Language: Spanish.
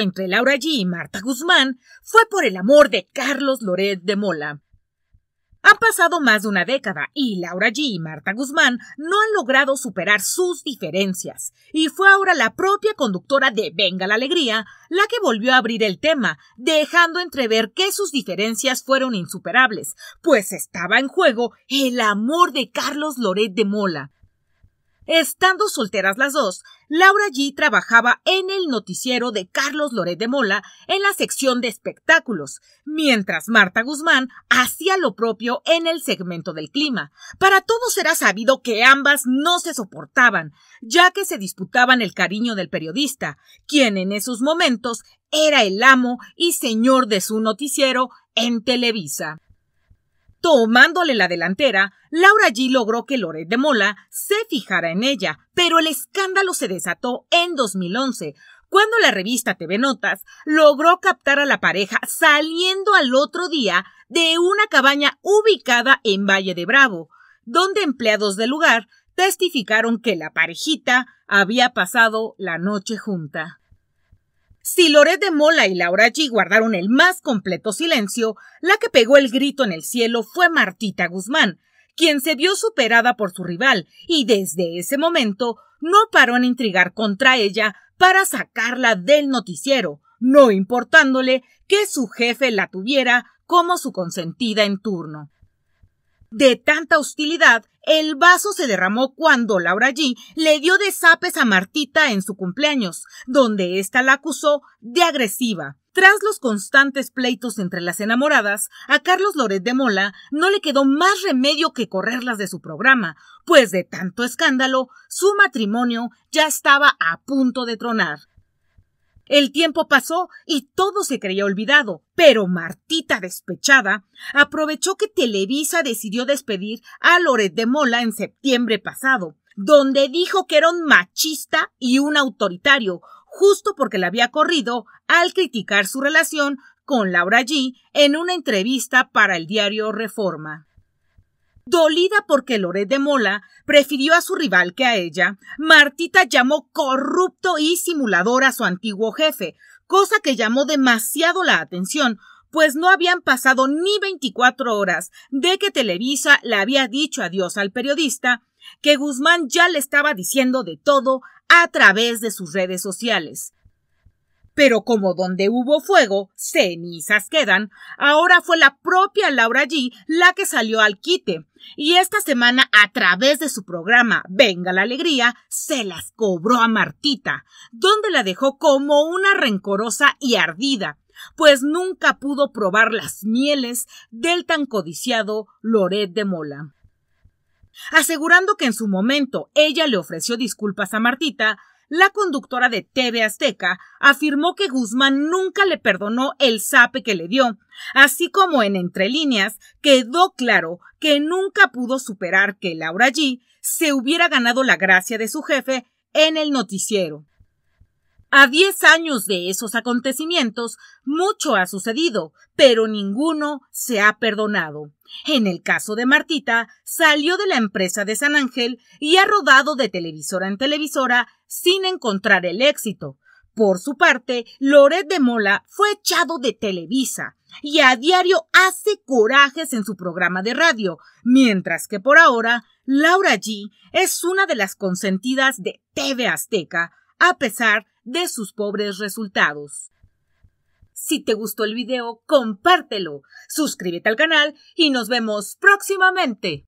entre Laura G y Marta Guzmán fue por el amor de Carlos Loret de Mola. Han pasado más de una década y Laura G y Marta Guzmán no han logrado superar sus diferencias, y fue ahora la propia conductora de Venga la Alegría la que volvió a abrir el tema, dejando entrever que sus diferencias fueron insuperables, pues estaba en juego el amor de Carlos Loret de Mola. Estando solteras las dos, Laura G trabajaba en el noticiero de Carlos Loret de Mola en la sección de espectáculos, mientras Marta Guzmán hacía lo propio en el segmento del clima. Para todos era sabido que ambas no se soportaban, ya que se disputaban el cariño del periodista, quien en esos momentos era el amo y señor de su noticiero en Televisa. Tomándole la delantera, Laura G logró que Loret de Mola se fijara en ella, pero el escándalo se desató en 2011, cuando la revista TV Notas logró captar a la pareja saliendo al otro día de una cabaña ubicada en Valle de Bravo, donde empleados del lugar testificaron que la parejita había pasado la noche junta. Si Loret de Mola y Laura G guardaron el más completo silencio, la que pegó el grito en el cielo fue Martita Guzmán, quien se vio superada por su rival y desde ese momento no paró en intrigar contra ella para sacarla del noticiero, no importándole que su jefe la tuviera como su consentida en turno de tanta hostilidad, el vaso se derramó cuando Laura G le dio de a Martita en su cumpleaños, donde ésta la acusó de agresiva. Tras los constantes pleitos entre las enamoradas, a Carlos Loret de Mola no le quedó más remedio que correrlas de su programa, pues de tanto escándalo, su matrimonio ya estaba a punto de tronar. El tiempo pasó y todo se creía olvidado, pero Martita despechada aprovechó que Televisa decidió despedir a Loret de Mola en septiembre pasado, donde dijo que era un machista y un autoritario, justo porque la había corrido al criticar su relación con Laura G en una entrevista para el diario Reforma. Dolida porque Loret de Mola prefirió a su rival que a ella, Martita llamó corrupto y simulador a su antiguo jefe, cosa que llamó demasiado la atención, pues no habían pasado ni 24 horas de que Televisa le había dicho adiós al periodista, que Guzmán ya le estaba diciendo de todo a través de sus redes sociales. Pero como donde hubo fuego, cenizas quedan, ahora fue la propia Laura G la que salió al quite. Y esta semana, a través de su programa Venga la Alegría, se las cobró a Martita, donde la dejó como una rencorosa y ardida, pues nunca pudo probar las mieles del tan codiciado Loret de Mola. Asegurando que en su momento ella le ofreció disculpas a Martita, la conductora de TV Azteca afirmó que Guzmán nunca le perdonó el sape que le dio, así como en entre líneas quedó claro que nunca pudo superar que Laura G se hubiera ganado la gracia de su jefe en el noticiero. A diez años de esos acontecimientos, mucho ha sucedido, pero ninguno se ha perdonado. En el caso de Martita, salió de la empresa de San Ángel y ha rodado de televisora en televisora sin encontrar el éxito. Por su parte, Loret de Mola fue echado de Televisa y a diario hace corajes en su programa de radio, mientras que por ahora Laura G es una de las consentidas de TV Azteca, a pesar de sus pobres resultados. Si te gustó el video, compártelo, suscríbete al canal y nos vemos próximamente.